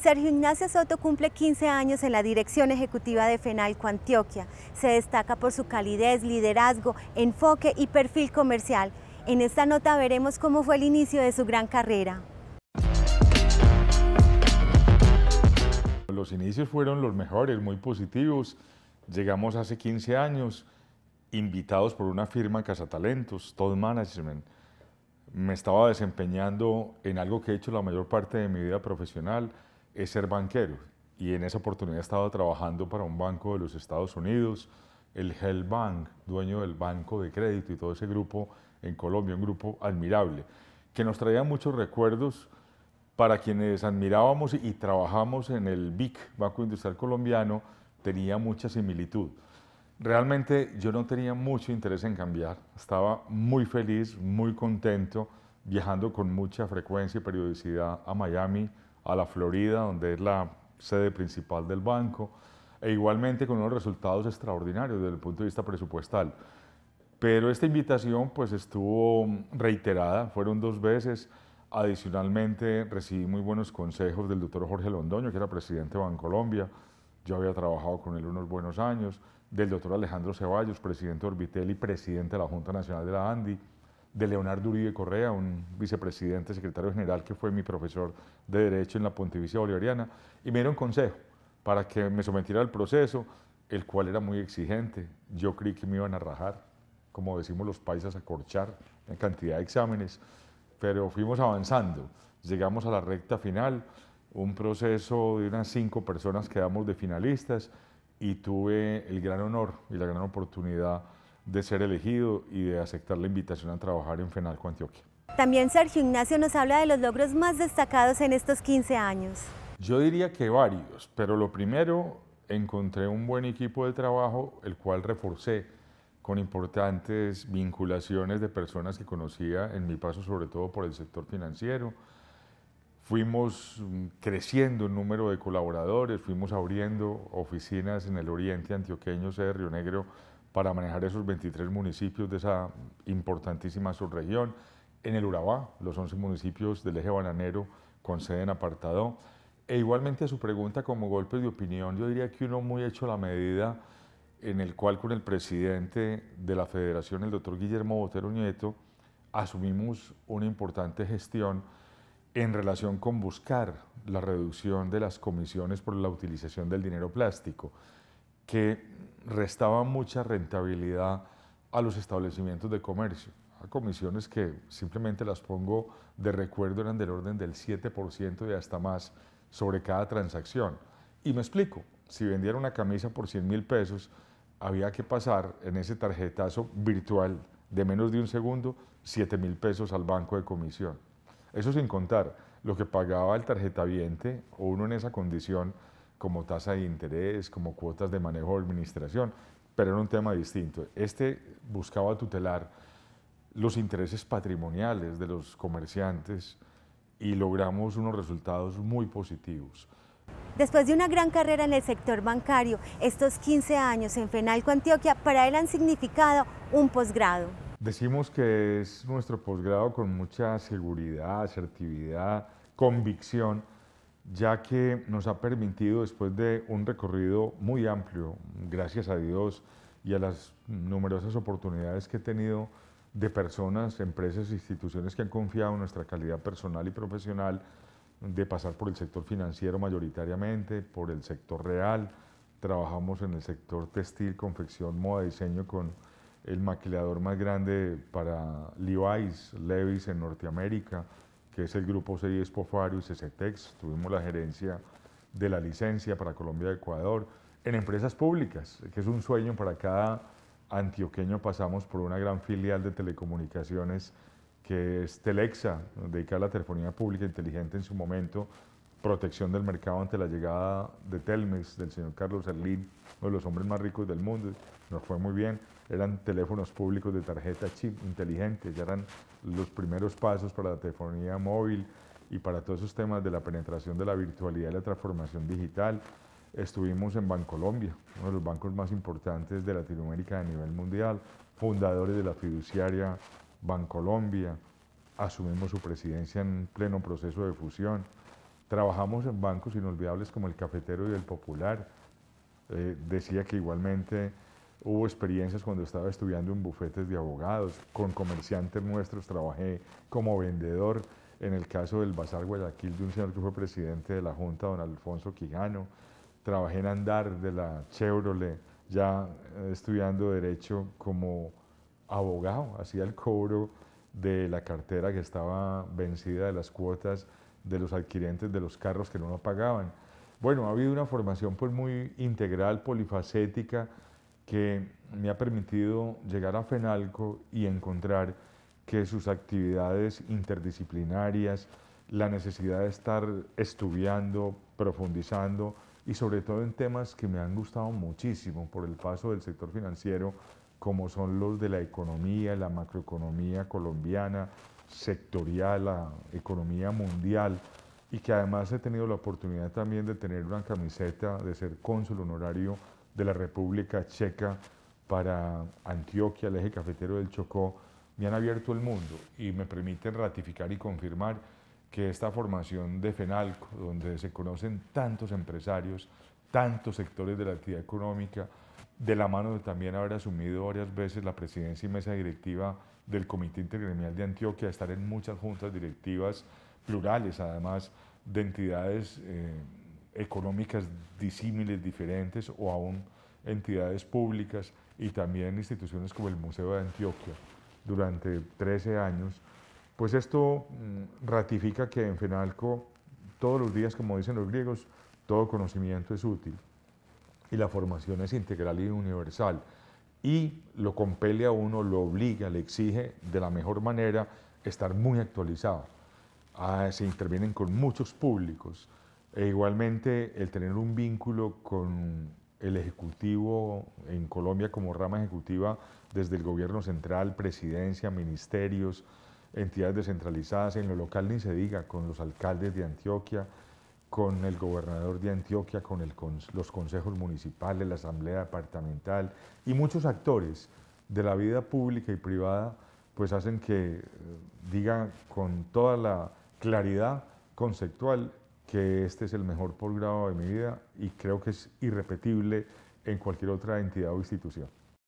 Sergio Ignacio Soto cumple 15 años en la dirección ejecutiva de FENALCO Antioquia. Se destaca por su calidez, liderazgo, enfoque y perfil comercial. En esta nota veremos cómo fue el inicio de su gran carrera. Los inicios fueron los mejores, muy positivos. Llegamos hace 15 años, invitados por una firma Casatalentos, Todd Management. Me estaba desempeñando en algo que he hecho la mayor parte de mi vida profesional, es ser banquero. Y en esa oportunidad estaba trabajando para un banco de los Estados Unidos, el Hell Bank, dueño del Banco de Crédito y todo ese grupo en Colombia, un grupo admirable, que nos traía muchos recuerdos para quienes admirábamos y trabajamos en el BIC, Banco Industrial Colombiano, tenía mucha similitud. Realmente yo no tenía mucho interés en cambiar, estaba muy feliz, muy contento, viajando con mucha frecuencia y periodicidad a Miami, a la Florida, donde es la sede principal del banco, e igualmente con unos resultados extraordinarios desde el punto de vista presupuestal. Pero esta invitación pues estuvo reiterada, fueron dos veces. Adicionalmente recibí muy buenos consejos del doctor Jorge Londoño, que era presidente de Bancolombia. Yo había trabajado con él unos buenos años. Del doctor Alejandro Ceballos, presidente de Orbitel y presidente de la Junta Nacional de la ANDI de Leonardo Uribe Correa, un vicepresidente, secretario general que fue mi profesor de Derecho en la Pontificia Bolivariana, y me dieron consejo para que me sometiera al proceso, el cual era muy exigente. Yo creí que me iban a rajar, como decimos los paisas, a corchar en cantidad de exámenes, pero fuimos avanzando. Llegamos a la recta final, un proceso de unas cinco personas quedamos de finalistas y tuve el gran honor y la gran oportunidad de ser elegido y de aceptar la invitación a trabajar en FENALCO Antioquia. También Sergio Ignacio nos habla de los logros más destacados en estos 15 años. Yo diría que varios, pero lo primero, encontré un buen equipo de trabajo, el cual reforcé con importantes vinculaciones de personas que conocía en mi paso sobre todo por el sector financiero. Fuimos mm, creciendo el número de colaboradores, fuimos abriendo oficinas en el oriente antioqueño, sede Río Negro, para manejar esos 23 municipios de esa importantísima subregión. En el Urabá, los 11 municipios del eje bananero con sede en apartado. E igualmente a su pregunta como golpe de opinión, yo diría que uno muy hecho la medida en el cual con el presidente de la federación, el doctor Guillermo Botero Nieto, asumimos una importante gestión en relación con buscar la reducción de las comisiones por la utilización del dinero plástico que restaba mucha rentabilidad a los establecimientos de comercio. A comisiones que simplemente las pongo de recuerdo eran del orden del 7% y hasta más sobre cada transacción. Y me explico, si vendiera una camisa por 100 mil pesos, había que pasar en ese tarjetazo virtual de menos de un segundo 7 mil pesos al banco de comisión. Eso sin contar lo que pagaba el tarjetaviente o uno en esa condición como tasa de interés, como cuotas de manejo de administración, pero era un tema distinto. Este buscaba tutelar los intereses patrimoniales de los comerciantes y logramos unos resultados muy positivos. Después de una gran carrera en el sector bancario, estos 15 años en Fenalco Antioquia para él han significado un posgrado. Decimos que es nuestro posgrado con mucha seguridad, asertividad, convicción ya que nos ha permitido, después de un recorrido muy amplio, gracias a Dios y a las numerosas oportunidades que he tenido de personas, empresas, e instituciones que han confiado en nuestra calidad personal y profesional, de pasar por el sector financiero mayoritariamente, por el sector real, trabajamos en el sector textil, confección, moda, diseño con el maquilador más grande para Levi's, Levi's en Norteamérica, que es el grupo CI Espofario y CCTEX, tuvimos la gerencia de la licencia para Colombia y Ecuador, en empresas públicas, que es un sueño para cada antioqueño. Pasamos por una gran filial de telecomunicaciones que es Telexa, dedicada a la telefonía pública inteligente en su momento, protección del mercado ante la llegada de Telmex, del señor Carlos Erlín, uno de los hombres más ricos del mundo, nos fue muy bien eran teléfonos públicos de tarjeta chip inteligente, ya eran los primeros pasos para la telefonía móvil y para todos esos temas de la penetración de la virtualidad y la transformación digital. Estuvimos en Bancolombia, uno de los bancos más importantes de Latinoamérica a nivel mundial, fundadores de la fiduciaria Bancolombia, asumimos su presidencia en pleno proceso de fusión. Trabajamos en bancos inolvidables como el Cafetero y el Popular. Eh, decía que igualmente Hubo experiencias cuando estaba estudiando en bufetes de abogados, con comerciantes nuestros, trabajé como vendedor en el caso del Bazar Guayaquil de un señor que fue presidente de la Junta, don Alfonso Quijano. Trabajé en Andar de la Chevrolet, ya eh, estudiando derecho como abogado, hacía el cobro de la cartera que estaba vencida de las cuotas de los adquirientes de los carros que no pagaban. Bueno, ha habido una formación pues muy integral, polifacética, que me ha permitido llegar a FENALCO y encontrar que sus actividades interdisciplinarias, la necesidad de estar estudiando, profundizando y sobre todo en temas que me han gustado muchísimo por el paso del sector financiero, como son los de la economía, la macroeconomía colombiana, sectorial, la economía mundial, y que además he tenido la oportunidad también de tener una camiseta, de ser cónsul honorario de la República Checa para Antioquia, el eje cafetero del Chocó, me han abierto el mundo y me permiten ratificar y confirmar que esta formación de FENALCO, donde se conocen tantos empresarios, tantos sectores de la actividad económica, de la mano de también haber asumido varias veces la presidencia y mesa directiva del Comité Intergremial de Antioquia, estar en muchas juntas directivas plurales, además de entidades eh, económicas disímiles, diferentes o aún entidades públicas y también instituciones como el Museo de Antioquia durante 13 años, pues esto mm, ratifica que en FENALCO todos los días, como dicen los griegos, todo conocimiento es útil y la formación es integral y universal y lo compele a uno, lo obliga, le exige de la mejor manera estar muy actualizado. Ah, se intervienen con muchos públicos, e igualmente el tener un vínculo con el Ejecutivo en Colombia como rama ejecutiva desde el gobierno central, presidencia, ministerios, entidades descentralizadas, en lo local ni se diga, con los alcaldes de Antioquia, con el gobernador de Antioquia, con los consejos municipales, la asamblea departamental y muchos actores de la vida pública y privada, pues hacen que eh, digan con toda la claridad conceptual que este es el mejor posgrado de mi vida y creo que es irrepetible en cualquier otra entidad o institución.